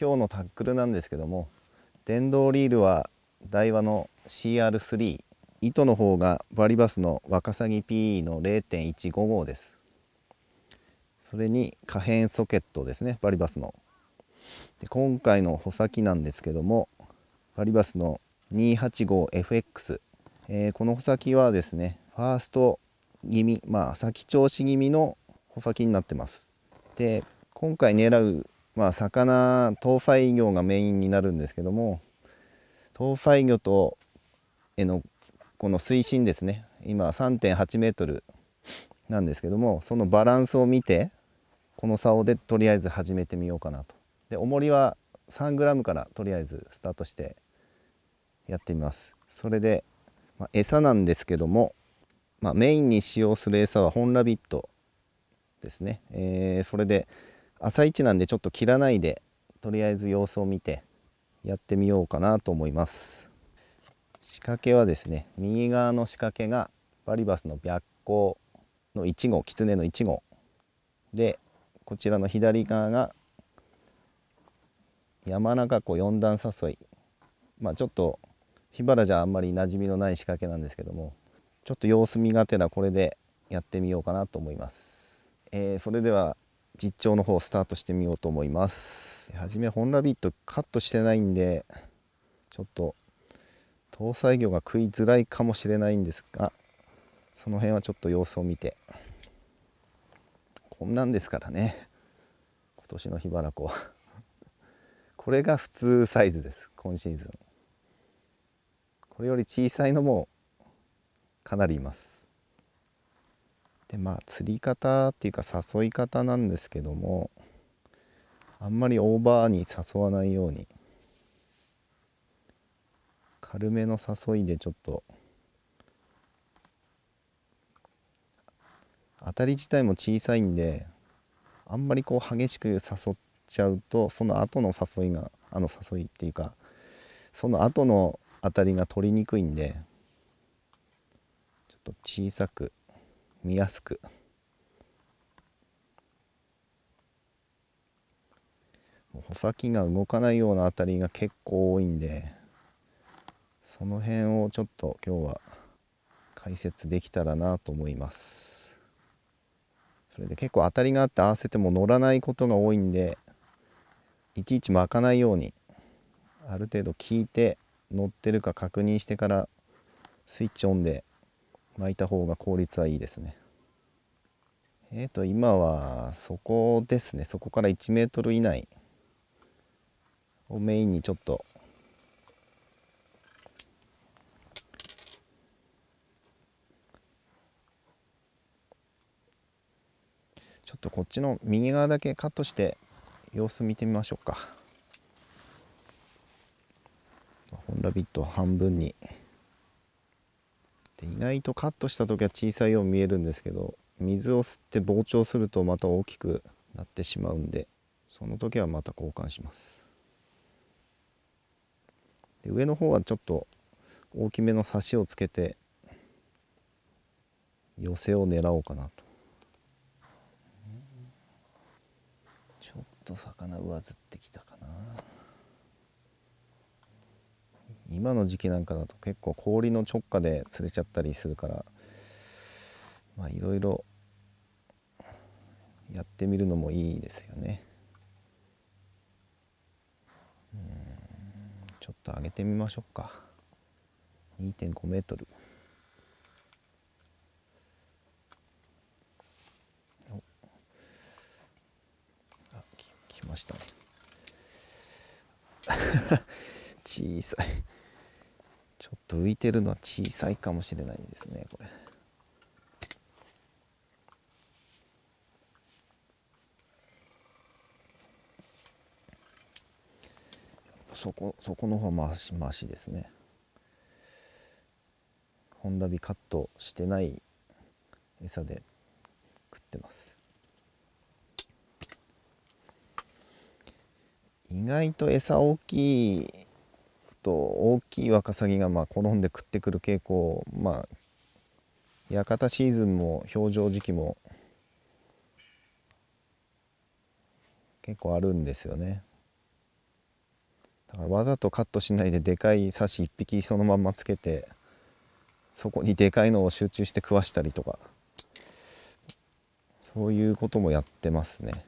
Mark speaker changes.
Speaker 1: 今日のタックルなんですけども電動リールはダイワの CR3 糸の方がバリバスのワカサギ PE の0.155ですそれに可変ソケットですねバリバスので今回の穂先なんですけどもバリバスの 285FX、えー、この穂先はですねファースト気味まあ先調子気味の穂先になってますで今回狙うまあ魚豆腐魚がメインになるんですけども豆腐魚とへのこの水深ですね今3.8メートルなんですけどもそのバランスを見てこの竿でとりあえず始めてみようかなとで重りは 3g からとりあえずスタートしてやってみますそれで、まあ、餌なんですけども、まあ、メインに使用する餌は本ラビットですね、えー、それで朝一なんでちょっと切らないでとりあえず様子を見てやってみようかなと思います仕掛けはですね右側の仕掛けがバリバスの白光の1号狐の1号でこちらの左側が山中湖四段誘いまあちょっと桧原じゃあんまり馴染みのない仕掛けなんですけどもちょっと様子見がてらこれでやってみようかなと思います、えー、それでは実調の方スタートしてみようと思いますはじめ本ラビットカットしてないんでちょっと搭載魚が食いづらいかもしれないんですがその辺はちょっと様子を見てこんなんですからね今年の桧原湖これが普通サイズです今シーズンこれより小さいのもかなりいますでまあ釣り方っていうか誘い方なんですけどもあんまりオーバーに誘わないように軽めの誘いでちょっと当たり自体も小さいんであんまりこう激しく誘っちゃうとその後の誘いがあの誘いっていうかその後の当たりが取りにくいんでちょっと小さく見やすく穂先が動かないようなあたりが結構多いんでその辺をちょっと今日は解説できたらなと思いますそれで結構当たりがあって合わせても乗らないことが多いんでいちいち巻かないようにある程度聞いて乗ってるか確認してからスイッチオンで巻いた方が効率はいいですねえーと今はそこですねそこから1 m 以内をメインにちょっとちょっとこっちの右側だけカットして様子見てみましょうか。ホンラビット半分にで意外とカットした時は小さいように見えるんですけど水を吸って膨張するとまた大きくなってしまうんでその時はまた交換しますで上の方はちょっと大きめの差しをつけて寄せを狙おうかなとちょっと魚上ずってきた今の時期なんかだと結構氷の直下で釣れちゃったりするからまあいろいろやってみるのもいいですよねうんちょっと上げてみましょうか2.5メートルあき来ましたね 小さいちょっと浮いてるのは小さいかもしれないですねこれ。そこそこの方はましましですね本ラビカットしてない餌で食ってます意外と餌大きいと大きいワカサギがまあ好んで食ってくる傾向まあ屋形シーズンも表情時期も結構あるんですよねだからわざとカットしないででかいサシ1匹そのまんまつけてそこにでかいのを集中して食わしたりとかそういうこともやってますね